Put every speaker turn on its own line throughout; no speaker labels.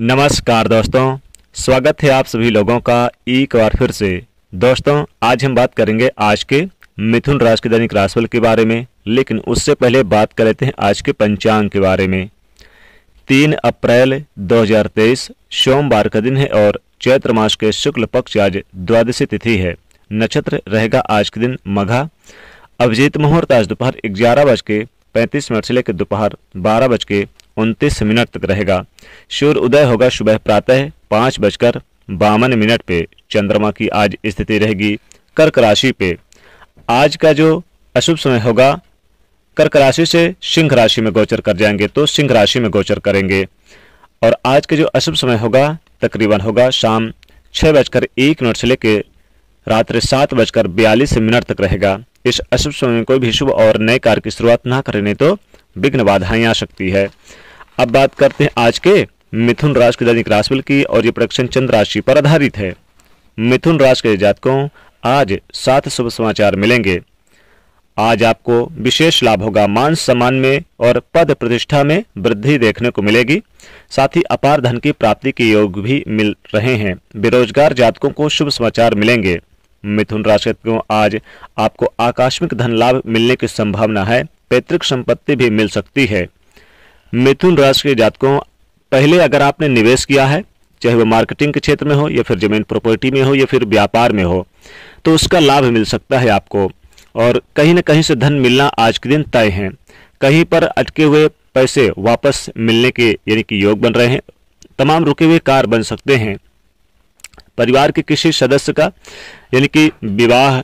नमस्कार दोस्तों स्वागत है आप सभी लोगों का एक बार फिर से दोस्तों आज हम बात करेंगे आज के मिथुन राशि के दैनिक राशिफल के बारे में लेकिन उससे पहले बात कर लेते हैं आज के पंचांग के बारे में तीन अप्रैल 2023 सोमवार का दिन है और चैत्र मास के शुक्ल पक्ष आज द्वादशी तिथि है नक्षत्र रहेगा आज के दिन मघा अभिजीत मुहूर्त आज दोपहर ग्यारह बज के पैंतीस मिनट से लेकर दोपहर बारह बज के उनतीस मिनट तक रहेगा सूर्य उदय होगा सुबह प्रातः पाँच बजकर बावन मिनट पे चंद्रमा की आज स्थिति रहेगी कर्क राशि पे आज का जो अशुभ समय होगा कर्क राशि से सिंह राशि में गोचर कर जाएंगे तो सिंह राशि में गोचर करेंगे और आज का जो अशुभ समय होगा तकरीबन होगा शाम छः बजकर एक मिनट से लेकर रात्रि सात बजकर बयालीस मिनट तक रहेगा इस अशुभ समय में कोई भी शुभ और नए कार्य की शुरुआत ना करें तो विघ्न बाधाएं आ सकती है अब बात करते हैं आज के मिथुन राशि के दैनिक राशिफल की और ये प्रोडक्शन चंद्र राशि पर आधारित है मिथुन राशि के जातकों आज सात शुभ समाचार मिलेंगे आज आपको विशेष लाभ होगा मान सम्मान में और पद प्रतिष्ठा में वृद्धि देखने को मिलेगी साथ ही अपार धन की प्राप्ति के योग भी मिल रहे हैं बेरोजगार जातकों को शुभ समाचार मिलेंगे मिथुन राशि को आज आपको आकस्मिक धन लाभ मिलने की संभावना है पैतृक संपत्ति भी मिल सकती है मिथुन राशि के जातकों पहले अगर आपने निवेश किया है चाहे वह मार्केटिंग के क्षेत्र में हो या फिर जमीन प्रॉपर्टी में हो या फिर व्यापार में हो तो उसका लाभ मिल सकता है आपको और कहीं ना कहीं से धन मिलना आज के दिन तय है कहीं पर अटके हुए पैसे वापस मिलने के यानी कि योग बन रहे हैं तमाम रुके हुए कार बन सकते हैं परिवार के किसी सदस्य का यानी कि विवाह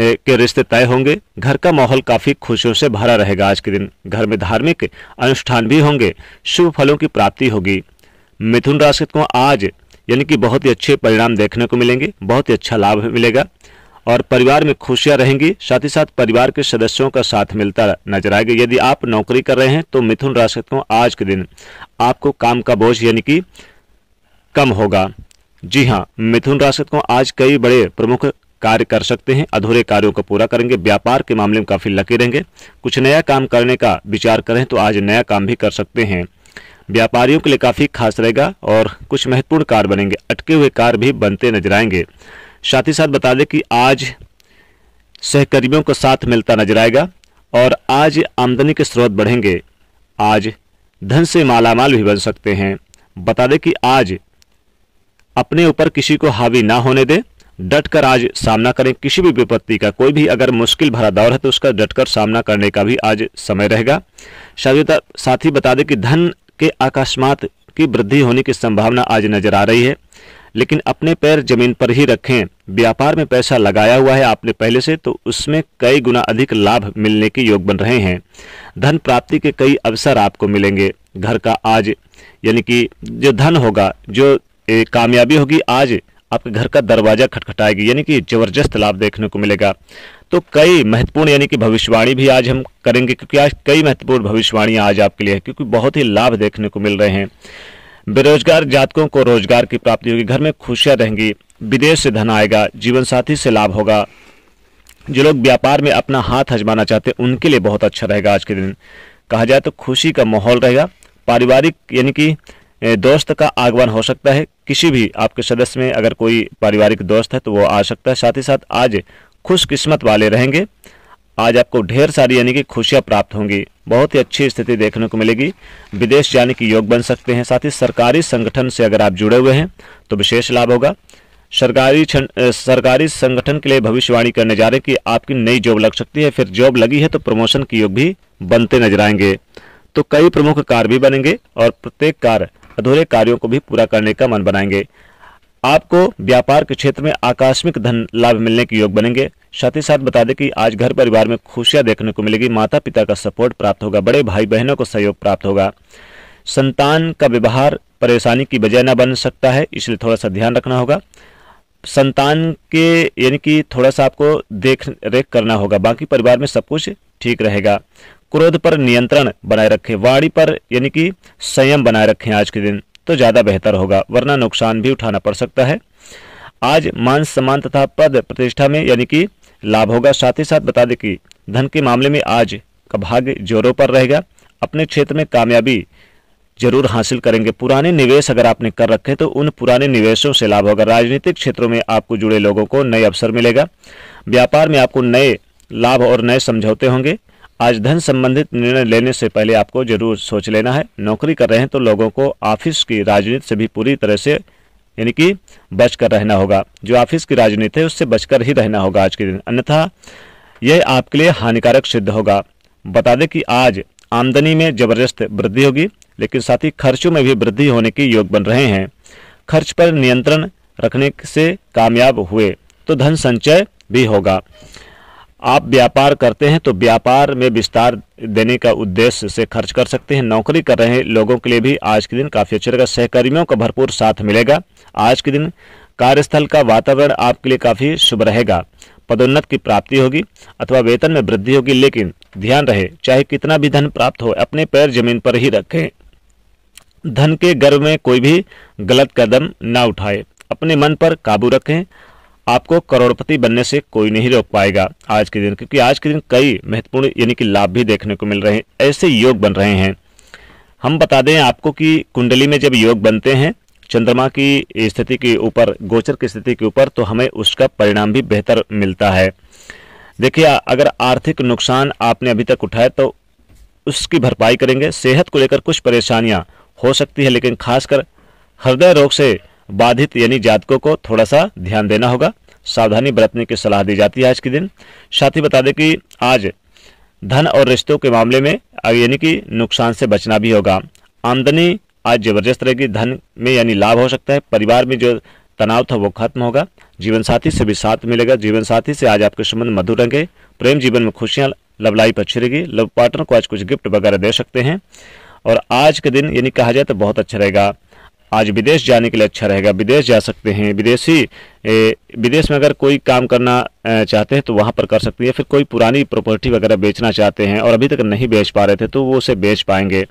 के रिश्ते तय होंगे घर का माहौल काफी खुशियों से भरा रहेगा आज के दिन घर में धार्मिक अनुष्ठान भी होंगे शुभ फलों की प्राप्ति होगी मिथुन राशि को आज यानी कि बहुत ही अच्छे परिणाम देखने को मिलेंगे बहुत ही अच्छा लाभ मिलेगा और परिवार में खुशियां रहेंगी साथ ही साथ परिवार के सदस्यों का साथ मिलता नजर आएगा यदि आप नौकरी कर रहे हैं तो मिथुन राशि को आज के दिन आपको काम का बोझ यानी कि कम होगा जी हाँ मिथुन राशि को आज कई बड़े प्रमुख कार्य कर सकते हैं अधूरे कार्यों को पूरा करेंगे व्यापार के मामले में काफ़ी लकी रहेंगे कुछ नया काम करने का विचार करें तो आज नया काम भी कर सकते हैं व्यापारियों के लिए काफ़ी खास रहेगा और कुछ महत्वपूर्ण कार्य बनेंगे अटके हुए कार्य भी बनते नजर आएंगे साथ ही साथ बता दें कि आज सहकर्मियों का साथ मिलता नजर आएगा और आज आमदनी के स्रोत बढ़ेंगे आज धन से मालामाल भी बन सकते हैं बता दें कि आज अपने ऊपर किसी को हावी ना होने दें डट कर आज सामना करें किसी भी विपत्ति का कोई भी अगर मुश्किल भरा दौर है तो उसका डट कर सामना करने का भी आज समय रहेगा साथ ही बता दें कि धन के अकस्मात की वृद्धि होने की संभावना आज नजर आ रही है लेकिन अपने पैर जमीन पर ही रखें व्यापार में पैसा लगाया हुआ है आपने पहले से तो उसमें कई गुना अधिक लाभ मिलने के योग बन रहे हैं धन प्राप्ति के कई अवसर आपको मिलेंगे घर का आज यानी कि जो धन होगा जो कामयाबी होगी आज आपके घर का दरवाजा खटखटाएगी यानी कि जबरदस्त लाभ देखने को मिलेगा तो कई महत्वपूर्ण यानी कि भविष्यवाणी भी आज हम करेंगे क्योंकि आज कई महत्वपूर्ण भविष्यवाणी आज आपके लिए है क्योंकि बहुत ही लाभ देखने को मिल रहे हैं बेरोजगार जातकों को रोजगार की प्राप्ति होगी घर में खुशियाँ रहेंगी विदेश से धन आएगा जीवन साथी से लाभ होगा जो लोग व्यापार में अपना हाथ हजमाना चाहते हैं उनके लिए बहुत अच्छा रहेगा आज के दिन कहा जाए तो खुशी का माहौल रहेगा पारिवारिक यानी कि दोस्त का आगमन हो सकता है किसी भी आपके सदस्य में अगर कोई पारिवारिक दोस्त है तो वो आ सकता है साथ ही साथ आज खुशकिस्मत वाले रहेंगे आज आपको ढेर सारी यानी कि खुशियाँ प्राप्त होंगी बहुत ही अच्छी स्थिति देखने को मिलेगी विदेश जाने के योग बन सकते हैं साथ ही सरकारी संगठन से अगर आप जुड़े हुए हैं तो विशेष लाभ होगा सरकारी सरकारी संगठन के लिए भविष्यवाणी करने जा रहे कि आपकी नई जॉब लग सकती है फिर जॉब लगी है तो प्रमोशन के योग भी बनते नजर आएंगे तो कई प्रमुख कार भी बनेंगे और प्रत्येक कार्य अधूरे कार्यों को भी पूरा करने का मन बनाएंगे आपको व्यापार के क्षेत्र में आकस्मिक धन लाभ मिलने के योग बनेंगे साथ ही साथ बता दें कि आज घर परिवार में खुशियां देखने को मिलेगी माता पिता का सपोर्ट प्राप्त होगा बड़े भाई बहनों को सहयोग प्राप्त होगा संतान का व्यवहार परेशानी की वजह न बन सकता है इसलिए थोड़ा सा ध्यान रखना होगा संतान के यानी कि थोड़ा सा आपको देख रेख करना होगा बाकी परिवार में सब कुछ ठीक रहेगा क्रोध पर नियंत्रण बनाए रखें वाणी पर यानी कि संयम बनाए रखें आज के दिन तो ज़्यादा बेहतर होगा वरना नुकसान भी उठाना पड़ सकता है आज मान सम्मान तथा पद प्रतिष्ठा में यानी कि लाभ होगा साथ ही साथ बता दें कि धन के मामले में आज का भाग्य जोरों पर रहेगा अपने क्षेत्र में कामयाबी जरूर हासिल करेंगे पुराने निवेश अगर आपने कर रखे तो उन पुराने निवेशों से लाभ होगा राजनीतिक क्षेत्रों में आपको जुड़े लोगों को नए अवसर मिलेगा व्यापार में आपको नए लाभ और नए समझौते होंगे आज धन संबंधित निर्णय लेने से पहले आपको जरूर सोच लेना है नौकरी कर रहे हैं तो लोगों को ऑफिस की राजनीति से भी पूरी तरह से यानी कि बचकर रहना होगा जो ऑफिस की राजनीति है उससे बचकर ही रहना होगा आज के दिन अन्यथा यह आपके लिए हानिकारक सिद्ध होगा बता दें कि आज आमदनी में जबरदस्त वृद्धि होगी लेकिन साथ ही खर्चों में भी वृद्धि होने के योग बन रहे हैं खर्च पर नियंत्रण रखने से कामयाब हुए तो धन संचय भी होगा आप व्यापार करते हैं तो व्यापार में विस्तार देने का उद्देश्य से खर्च कर सकते हैं नौकरी कर रहे लोगों के लिए भी आज के दिन काफ़ी अच्छा रहेगा सहकर्मियों का भरपूर साथ मिलेगा आज के दिन कार्यस्थल का वातावरण आपके लिए काफ़ी शुभ रहेगा पदोन्नत की प्राप्ति होगी अथवा वेतन में वृद्धि होगी लेकिन ध्यान रहे चाहे कितना भी धन प्राप्त हो अपने पैर जमीन पर ही रखें धन के गर्व में कोई भी गलत कदम ना उठाए अपने मन पर काबू रखें आपको करोड़पति बनने से कोई नहीं रोक पाएगा आज के दिन क्योंकि आज के दिन कई महत्वपूर्ण यानी कि लाभ भी देखने को मिल रहे हैं ऐसे योग बन रहे हैं हम बता दें आपको कि कुंडली में जब योग बनते हैं चंद्रमा की स्थिति के ऊपर गोचर की स्थिति के ऊपर तो हमें उसका परिणाम भी बेहतर मिलता है देखिए अगर आर्थिक नुकसान आपने अभी तक उठाया तो उसकी भरपाई करेंगे सेहत को लेकर कुछ परेशानियां हो सकती है लेकिन खासकर हृदय रोग से बाधित यानी जातकों को थोड़ा सा ध्यान देना होगा सावधानी बरतने की सलाह दी जाती है आज के दिन साथ ही बता दें कि आज धन और रिश्तों के मामले में यानी कि नुकसान से बचना भी होगा आमदनी आज जबरदस्त रहेगी धन में यानी लाभ हो सकता है परिवार में जो तनाव था वो खत्म होगा जीवन साथी से भी साथ मिलेगा जीवन साथी से आज आपके संबंध मधुर रहेंगे प्रेम जीवन में खुशियां लव लाइफ अच्छी रहेगी लव पार्टनर को आज कुछ गिफ्ट वगैरह दे सकते हैं और आज के दिन यानी कहा जाए तो बहुत अच्छा रहेगा आज विदेश जाने के लिए अच्छा रहेगा विदेश जा सकते हैं विदेशी विदेश में अगर कोई काम करना चाहते हैं तो वहाँ पर कर सकते हैं फिर कोई पुरानी प्रॉपर्टी वगैरह बेचना चाहते हैं और अभी तक नहीं बेच पा रहे थे तो वो उसे बेच पाएंगे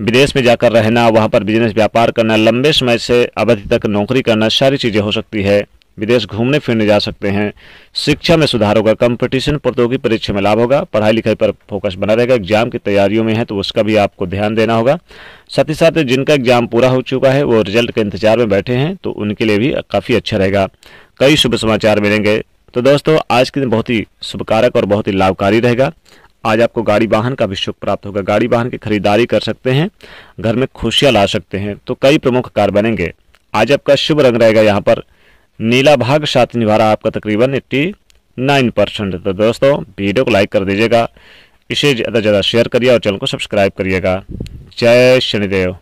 विदेश में जाकर रहना वहाँ पर बिजनेस व्यापार करना लंबे समय से अवधि तक नौकरी करना सारी चीज़ें हो सकती है विदेश घूमने फिरने जा सकते हैं शिक्षा में सुधार होगा कंपटीशन प्रतियोगी परीक्षा में लाभ होगा पढ़ाई लिखाई पर फोकस बना रहेगा एग्जाम की तैयारियों में है तो उसका भी आपको ध्यान देना होगा साथ ही साथ जिनका एग्जाम पूरा हो चुका है वो रिजल्ट के इंतजार में बैठे हैं तो उनके लिए भी काफ़ी अच्छा रहेगा कई शुभ समाचार मिलेंगे तो दोस्तों आज के दिन बहुत ही शुभकारक और बहुत ही लाभकारी रहेगा आज आपको गाड़ी वाहन का भी सुख प्राप्त होगा गाड़ी वाहन की खरीदारी कर सकते हैं घर में खुशियाँ ला सकते हैं तो कई प्रमुख कार बनेंगे आज आपका शुभ रंग रहेगा यहाँ पर नीला भाग साथ निभा आपका तकरीबन एट्टी नाइन परसेंट तो दोस्तों वीडियो को लाइक कर दीजिएगा इसे ज़्यादा से ज़्यादा शेयर करिए और चैनल को सब्सक्राइब करिएगा जय शनिदेव